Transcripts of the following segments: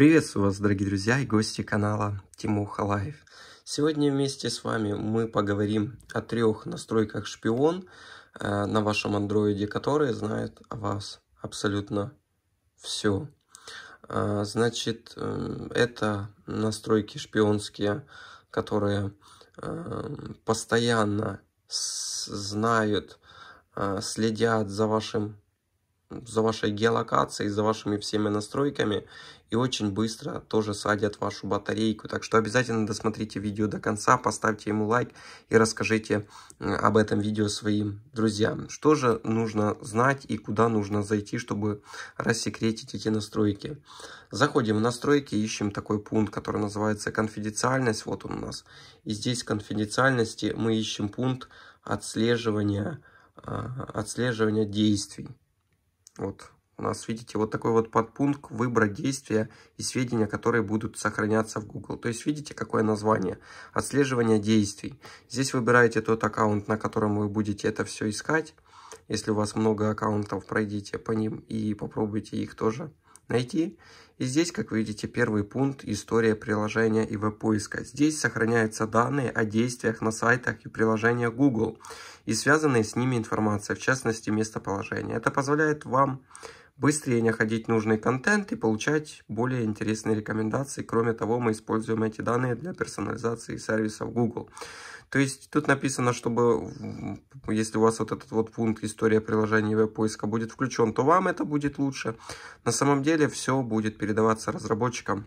Приветствую вас, дорогие друзья и гости канала Тимуха Лайв. Сегодня вместе с вами мы поговорим о трех настройках шпион э, на вашем андроиде, которые знают о вас абсолютно все. Э, значит, э, это настройки шпионские, которые э, постоянно знают, э, следят за вашим за вашей геолокацией, за вашими всеми настройками и очень быстро тоже садят вашу батарейку. Так что обязательно досмотрите видео до конца, поставьте ему лайк и расскажите э, об этом видео своим друзьям. Что же нужно знать и куда нужно зайти, чтобы рассекретить эти настройки. Заходим в настройки, ищем такой пункт, который называется конфиденциальность. Вот он у нас. И здесь в конфиденциальности мы ищем пункт отслеживания, э, отслеживания действий. Вот у нас, видите, вот такой вот подпункт выбора действия и сведения, которые будут сохраняться в Google. То есть, видите, какое название? Отслеживание действий. Здесь выбираете тот аккаунт, на котором вы будете это все искать. Если у вас много аккаунтов, пройдите по ним и попробуйте их тоже найти. И здесь, как вы видите, первый пункт – история приложения и веб-поиска. Здесь сохраняются данные о действиях на сайтах и приложениях Google и связанные с ними информация, в частности, местоположение. Это позволяет вам быстрее находить нужный контент и получать более интересные рекомендации. Кроме того, мы используем эти данные для персонализации сервисов Google. То есть тут написано, чтобы если у вас вот этот вот пункт «История приложения веб-поиска» будет включен, то вам это будет лучше. На самом деле все будет передаваться разработчикам.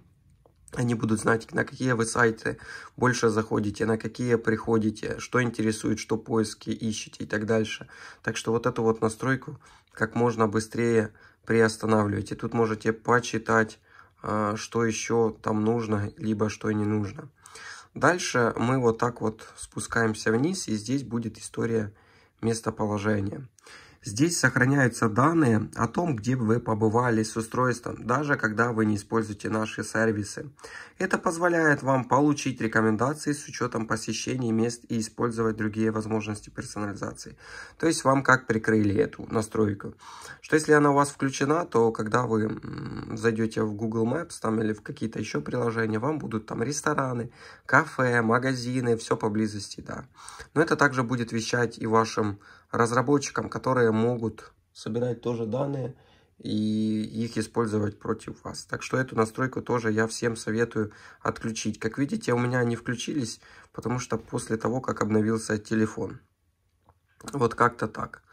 Они будут знать, на какие вы сайты больше заходите, на какие приходите, что интересует, что поиски ищете и так дальше. Так что вот эту вот настройку как можно быстрее приостанавливайте. Тут можете почитать, а, что еще там нужно, либо что не нужно. Дальше мы вот так вот спускаемся вниз, и здесь будет история местоположения. Здесь сохраняются данные о том, где вы побывали с устройством, даже когда вы не используете наши сервисы. Это позволяет вам получить рекомендации с учетом посещений мест и использовать другие возможности персонализации. То есть вам как прикрыли эту настройку. Что если она у вас включена, то когда вы зайдете в Google Maps там, или в какие-то еще приложения, вам будут там рестораны, кафе, магазины, все поблизости. Да. Но это также будет вещать и вашим разработчикам, которые могут собирать тоже данные и их использовать против вас. Так что эту настройку тоже я всем советую отключить. Как видите, у меня они включились, потому что после того, как обновился телефон. Вот как-то так.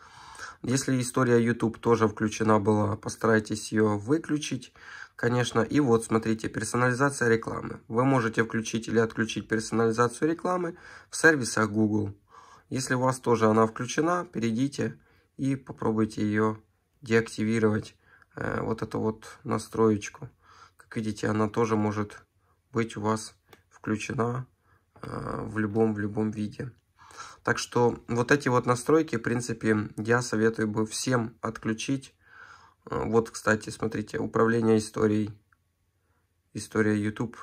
Если история YouTube тоже включена была, постарайтесь ее выключить, конечно. И вот, смотрите, персонализация рекламы. Вы можете включить или отключить персонализацию рекламы в сервисах Google. Если у вас тоже она включена, перейдите и попробуйте ее деактивировать, э, вот эту вот настроечку. Как видите, она тоже может быть у вас включена э, в любом, в любом виде. Так что вот эти вот настройки, в принципе, я советую бы всем отключить. Э, вот, кстати, смотрите, управление историей. История YouTube,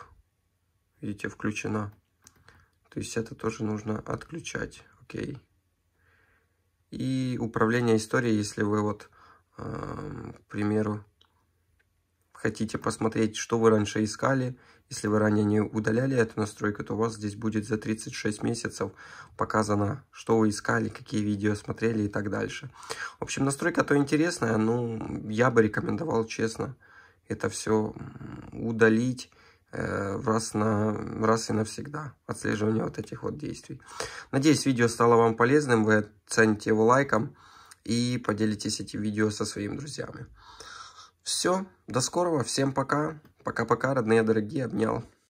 видите, включена. То есть это тоже нужно отключать. Окей. И управление историей, если вы вот, эм, к примеру, хотите посмотреть, что вы раньше искали, если вы ранее не удаляли эту настройку, то у вас здесь будет за 36 месяцев показано, что вы искали, какие видео смотрели и так дальше. В общем, настройка то интересная, но я бы рекомендовал, честно, это все удалить Э, раз, на, раз и навсегда отслеживание вот этих вот действий. Надеюсь, видео стало вам полезным, вы оцените его лайком и поделитесь этим видео со своими друзьями. Все, до скорого, всем пока, пока-пока, родные дорогие, обнял.